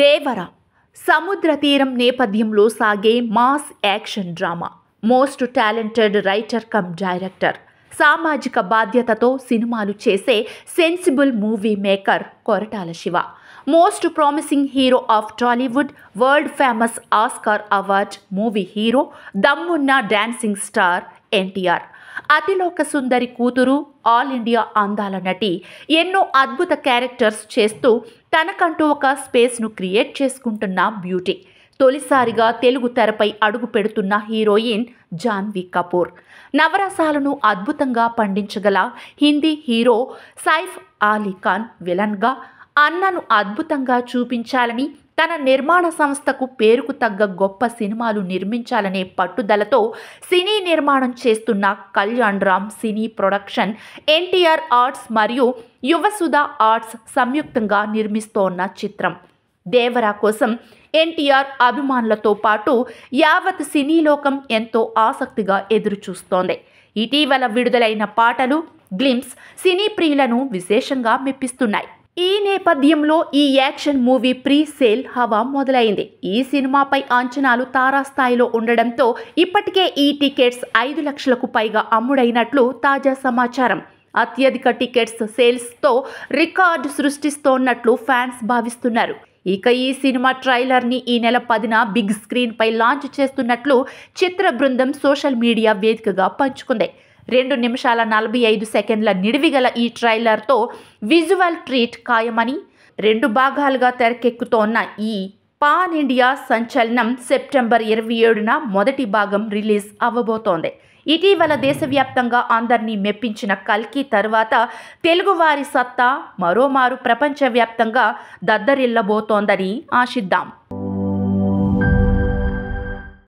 దేవర సముద్ర తీరం నేపథ్యంలో సాగే mass action drama most talented writer cum director సామాజిక బాధ్యతతో సినిమాలు చేసే sensible movie maker Koratala Siva most promising hero of Tollywood world famous Oscar award movie hero దమ్మున్న డాన్సింగ్ స్టార్ ఎన్టీఆర్ అతిలోక సుందరి కూతురు ఆల్ ఇండియా అందాల నటి ఎన్నో అద్భుత క్యారెక్టర్స్ చేస్తూ తనకంటూ ఒక స్పేస్ను క్రియేట్ చేసుకుంటున్న బ్యూటీ తొలిసారిగా తెలుగు తెరపై అడుగు పెడుతున్న హీరోయిన్ జాన్వీ కపూర్ నవరసాలను అద్భుతంగా పండించగల హిందీ హీరో సైఫ్ ఆలీ ఖాన్ విలన్గా అన్నను అద్భుతంగా చూపించాలని తన నిర్మాణ సంస్థకు పేరుకు తగ్గ గొప్ప సినిమాలు నిర్మించాలనే పట్టుదలతో సినీ నిర్మాణం చేస్తున్న Kalyan Ram cine production NTR arts మరియు యువసుధ ఆర్ట్స్ సంయుక్తంగా నిర్మిస్తోన్న చిత్రం దేవరా కోసం ఎన్టీఆర్ అభిమానులతో పాటు యావత్ సినీ లోకం ఎంతో ఆసక్తిగా ఎదురుచూస్తోంది ఇటీవల విడుదలైన పాటలు గ్లిమ్స్ సినీ ప్రియులను విశేషంగా మెప్పిస్తున్నాయి ఈ నేపథ్యంలో ఈ యాక్షన్ మూవీ ప్రీ సేల్ హవా మొదలైంది ఈ సినిమాపై అంచనాలు తారాస్థాయిలో ఉండడంతో ఇప్పటికే ఈ టికెట్స్ ఐదు లక్షలకు పైగా అమ్ముడైనట్లు తాజా సమాచారం అత్యధిక టికెట్స్ సేల్స్తో రికార్డు సృష్టిస్తోన్నట్లు ఫ్యాన్స్ భావిస్తున్నారు ఇక ఈ సినిమా ట్రైలర్ని ఈ నెల పదిన బిగ్ స్క్రీన్పై లాంచ్ చేస్తున్నట్లు చిత్ర బృందం సోషల్ మీడియా వేదికగా పంచుకుంది రెండు నిమిషాల నలభై ఐదు సెకండ్ల నిడివిగల ఈ ట్రైలర్తో విజువల్ ట్రీట్ ఖాయమని రెండు భాగాలుగా తెరకెక్కుతోన్న ఈ పాన్ ఇండియా సంచలనం సెప్టెంబర్ ఇరవై ఏడున మొదటి భాగం రిలీజ్ అవ్వబోతోంది ఇటీవల దేశవ్యాప్తంగా అందరినీ మెప్పించిన కల్కి తర్వాత తెలుగువారి సత్తా మరోమారు ప్రపంచవ్యాప్తంగా దద్దరిల్లబోతోందని ఆశిద్దాం